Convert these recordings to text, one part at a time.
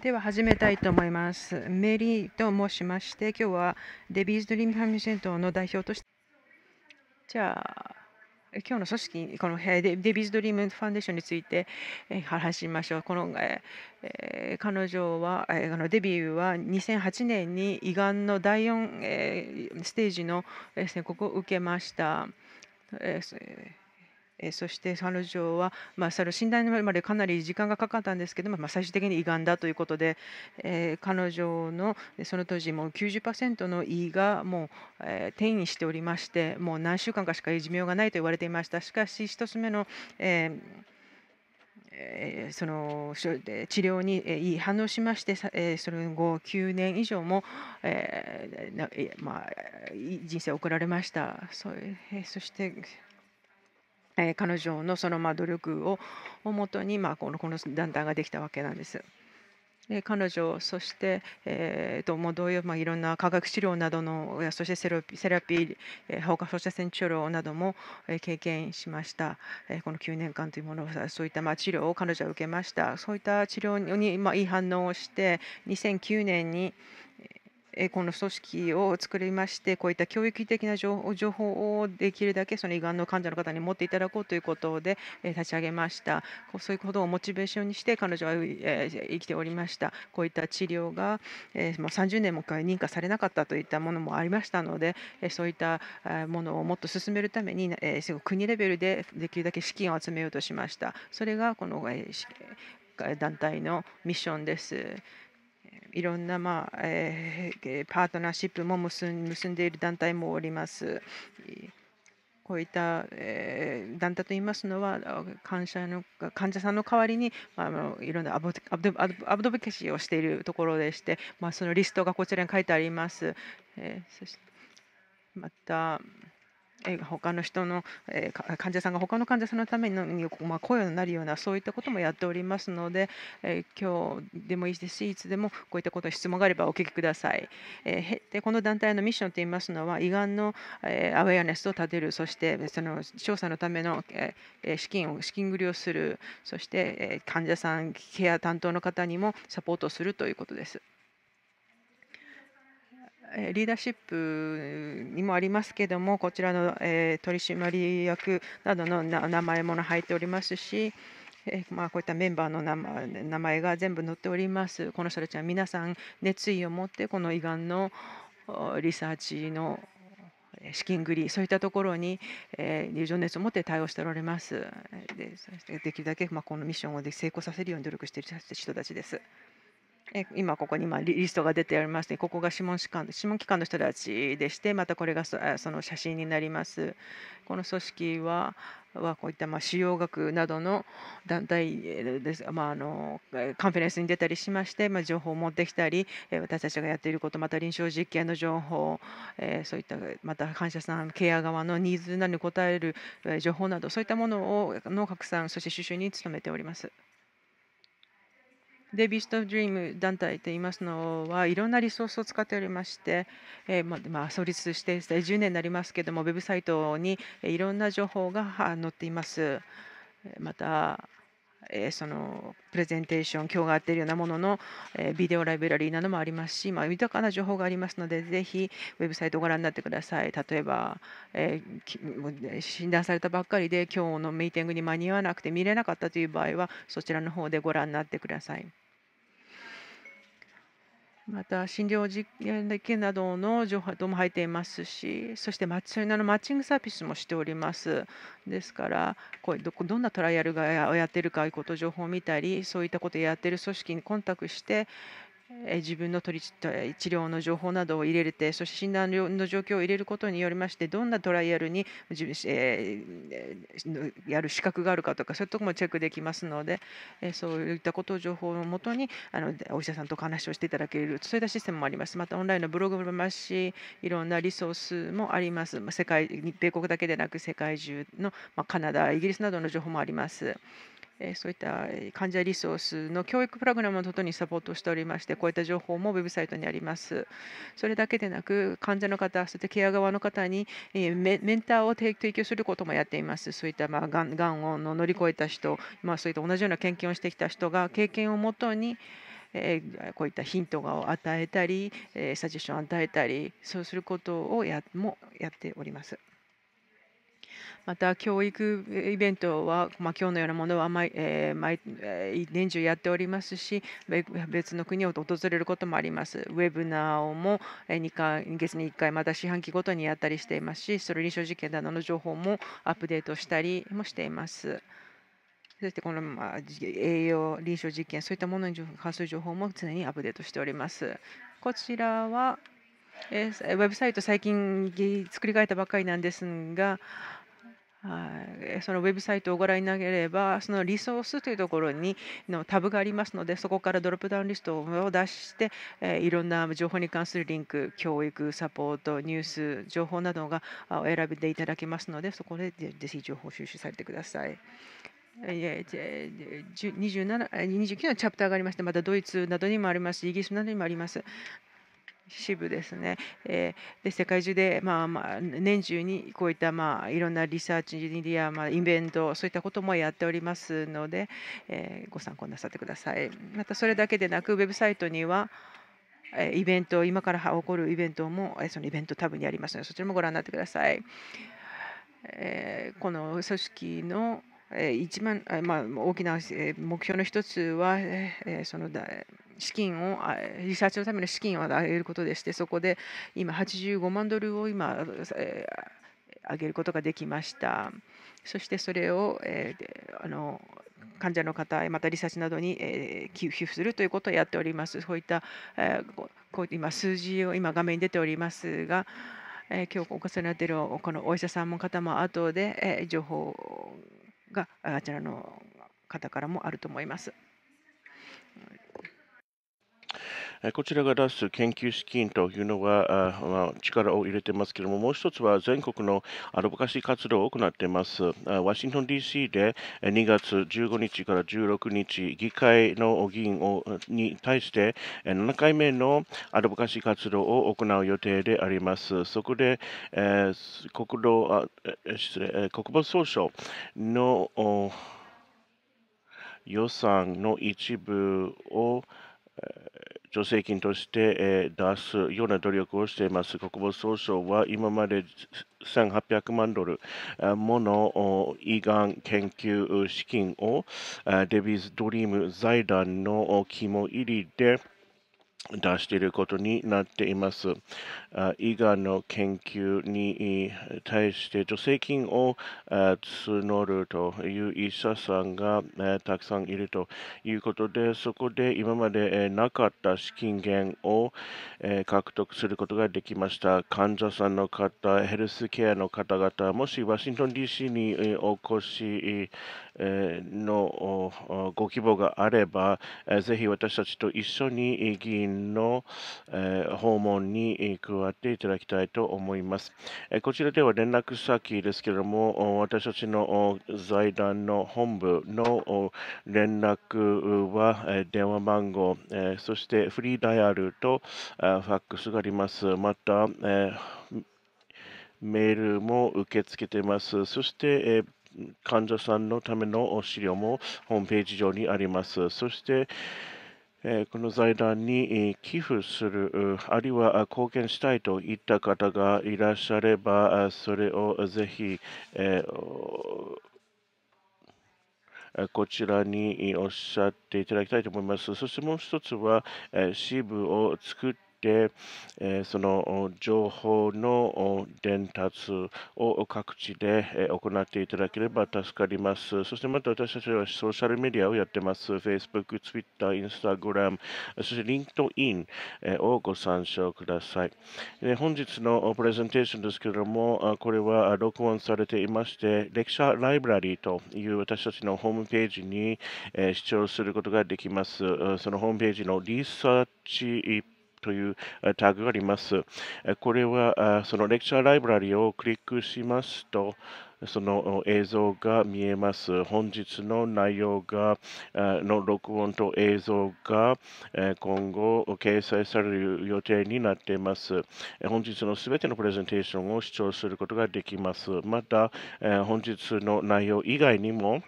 では始めたいと思います。メリーと申しまして、今日はデビーズ・ドリーム・ファミリーセントの代表として、じゃあ、今日の組織、このデビーズ・ドリーム・ファンデーションについて話しましょう。このえ彼女は、えー、デビューは2008年に胃がんの第4、えステージの宣告を受けました。えーえそして彼女は、まあ、そ診断までかなり時間がかかったんですけども、まあ、最終的に胃がんだということで、え彼女のその当時もう90%の胃がもう、え転移しておりましてもう何週間かしか寿命がないと言われていましたしかし1つ目の、えーその治療にいい反応しましてその後9年以上も、えまあ、人生を送られましたそしてえ彼女のそのまあ努力をもとに、まあこのこの団体ができたわけなんです。で彼女そして、えーと、もうどうまあ、いろんな化学治療などのそしてセラピー、えー、放射線治療なども、えー、経験しました、えー、この9年間というものをそういった、まあ、治療を彼女は受けましたそういった治療に、まあ、いい反応をして2009年に、この組織を作りましてこういった教育的な情報をできるだけその胃がんの患者の方に持っていただこうということで立ち上げましたそういうことをモチベーションにして彼女は生きておりましたこういった治療が30年も認可されなかったといったものもありましたのでそういったものをもっと進めるために国レベルでできるだけ資金を集めようとしましたそれがこの団体のミッションです。いろんな、まあえー、パートナーシップも結んでいる団体もおります。こういった、えー、団体といいますのは患者の患者さんの代わりにあのいろんなアボアブアブドベケシーをしているところでして、まあ、そのリストがこちらに書いてあります。えー、そしてまた他の人の患者さんが他の患者さんのためにま声になるようなそういったこともやっておりますので今日でもいいですしいつでもこういったこと質問があればお聞きください。でこの団体のミッションといいますのは胃がんのアウェアネスを立てるそしてその調査のための資金を資金繰りをするそして患者さんケア担当の方にもサポートするということです。リーダーシップにもありますけどもこちらの、え取締役などの名前も入っておりますし、えまあ、こういったメンバーの名前が全部載っております。この人たちは皆さん熱意を持ってこの胃がんのリサーチの資金繰りそういったところに、えー、入場熱を持って対応しておられますでできるだけ、まあ、このミッションを成功させるように努力している人たちです。え今ここに今リストが出ておりまして、ここが諮問機関諮問機関の人たちでして、またこれがその写真になります。この組織ははこういったまあ使用学などの団体です、まあ、あのカンフェレンスに出たりしまして、まあ、情報を持ってきたり私たちがやっていることまた臨床実験の情報、えそういったまた患者さんケア側のニーズなどに応える情報などそういったものをの拡散そして収集に努めております。デビースト・ドリーム団体といいますのはいろんなリソースを使っておりまして、えー、ままあ、創立して10年になりますけれども、ウェブサイトにいろんな情報が載っています。またえそのプレゼンテーション今日があっているようなものの、えビデオライブラリーなどもありますし、まあ、豊かな情報がありますのでぜひウェブサイトをご覧になってください例えば、え診断されたばっかりで今日のミーティングに間に合わなくて見れなかったという場合はそちらの方でご覧になってください。また診療実験などの情報も入っていますしそしてマッチングマッチングサービスもしておりますですからこうどどんなトライアルがやっているかいうこと情報を見たりそういったことをやっている組織にコンタクトして自分の取り治療の情報などを入れてそして診断の状況を入れることによりましてどんなトライアルにえー、やる資格があるかとかそういうとこもチェックできますので、えそういったことを情報をもとにあのお医者さんとお話をしていただけるそういったシステムもありますまたオンラインのブログもありますしいろんなリソースもあります世界米国だけでなく世界中の、まあ、カナダイギリスなどの情報もあります。そういった患者リソースの教育プログラムをととにサポートしておりましてこういった情報もウェブサイトにありますそれだけでなく患者の方そしてケア側の方にメンターを提供することもやっていますそういったまがんがんを乗り越えた人、まあ、そういった同じような研究をしてきた人が経験をもとにえこういったヒントを与えたり、えサジェッションを与えたりそうすることをやもやっております。また教育イベントは、まあ、今日のようなものは毎,、えー、毎年中やっておりますし別の国を訪れることもありますウェブナーも2回月に1回また四半期ごとにやったりしていますしそれ臨床事件などの情報もアップデートしたりもしています。そしてこの、まあ、栄養臨床実験そういったものに関する情報も常にアップデートしております。こちらはえウェブサイト最近作り変えたばかりなんですがはい、そのウェブサイトをご覧になければそのリソースというところにのタブがありますのでそこからドロップダウンリストを出して、えいろんな情報に関するリンク教育サポートニュース情報などがお選びでいただけますのでそこでぜひ情報収集されてください。2 9のチャプターがありましてまたドイツなどにもありますイギリスなどにもあります支部ですね、えー、で世界中で、まあまあ、年中にこういった、まあ、いろんなリサーチや、まあ、イベントそういったこともやっておりますので、えー、ご参考なさってください。またそれだけでなくウェブサイトにはイベント今から起こるイベントもそのイベントタブにありますのでそちらもご覧になってください。えー、この組織の一番、まあ、大きな目標の一つは、えその資金をリサーチのための資金を上げることでしてそこで今85万ドルを今、え上げることができましたそしてそれを、えー、あの患者の方へまたリサーチなどに、え寄付するということをやっておりますそういった、えー、こう今数字を今画面に出ておりますが、え今日お越しになっているこのお医者さんも方も後で、え情報があちらの方からもあると思います。こちらが出す研究資金というのは、まあ、力を入れてますけれども、もう一つは全国のアドボカシー活動を行っています。ワシントン DC で2月15日から16日、議会の議員をに対して7回目のアドボカシー活動を行う予定であります。そこで、えー、国土あ失礼国防総省の予算の一部を、え助成金として、え出すような努力をしています。国防総省は今まで1800万ドルもの胃がん研究資金をデビーズ・ドリーム財団の肝入りで出していることになっています。伊賀の研究に対して助成金を募るという医者さんがたくさんいるということで、そこで今までなかった資金源を獲得することができました。患者さんの方、ヘルスケアの方々、もしワシントン DC にお越しのご希望があれば、ぜひ私たちと一緒に議員の訪問に加わっていただきたいと思います。こちらでは連絡先ですけれども、私たちの財団の本部の連絡は電話番号、そしてフリーダイヤルとファックスがあります。また、メールも受け付けてます。そして、患者さんのための資料もホームページ上にあります。そして、この財団に寄付する、あるいは貢献したいといった方がいらっしゃれば、それをぜひ、こちらにおっしゃっていただきたいと思います。そしてもう一つは、支部を作ってで、えその情報の伝達を各地で行っていただければ助かります。そしてまた私たちはソーシャルメディアをやってます。Facebook、Twitter、Instagram、そして LinkedIn をご参照ください。で本日のプレゼンテーションですけれども、これは録音されていまして、レクチャーライブラリーという私たちのホームページに視聴することができます。そのホームページのリサーチというタグがあります。これはそのレクチャーライブラリをクリックしますと、その映像が見えます。本日の内容が、の録音と映像が今後掲載される予定になっています。本日のすべてのプレゼンテーションを視聴することができます。また、本日の内容以外にも、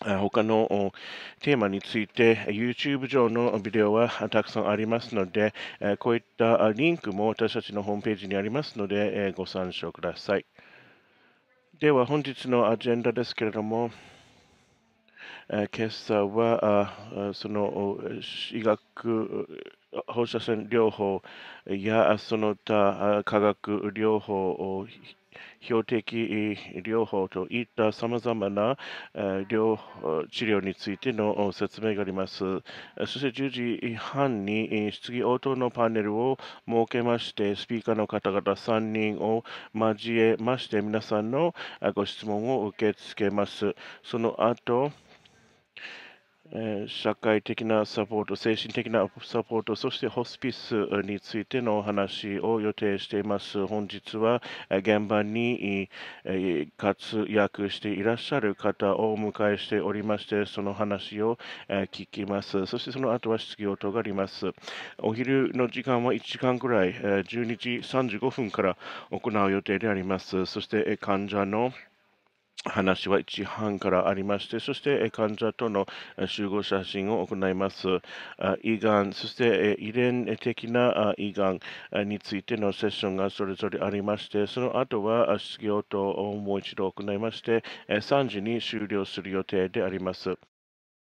他のテーマについて YouTube 上のビデオはたくさんありますのでこういったリンクも私たちのホームページにありますのでご参照くださいでは本日のアジェンダですけれども今朝はその医学放射線療法やその他化学療法を標的療法といったさまざまな療治療についての説明があります。そして10時半に質疑応答のパネルを設けまして、スピーカーの方々3人を交えまして、皆さんのご質問を受け付けます。その後、え社会的なサポート、精神的なサポート、そしてホスピスについてのお話を予定しています。本日は現場に活躍していらっしゃる方をお迎えしておりまして、その話を聞きます。そしてその後は質疑応答があります。お昼の時間は1時間ぐらい、12時35分から行う予定であります。そして患者の話は1時半からありまして、そして患者との集合写真を行います。胃がん、そして遺伝的な胃がんについてのセッションがそれぞれありまして、その後は質疑応答をもう一度行いまして、3時に終了する予定であります。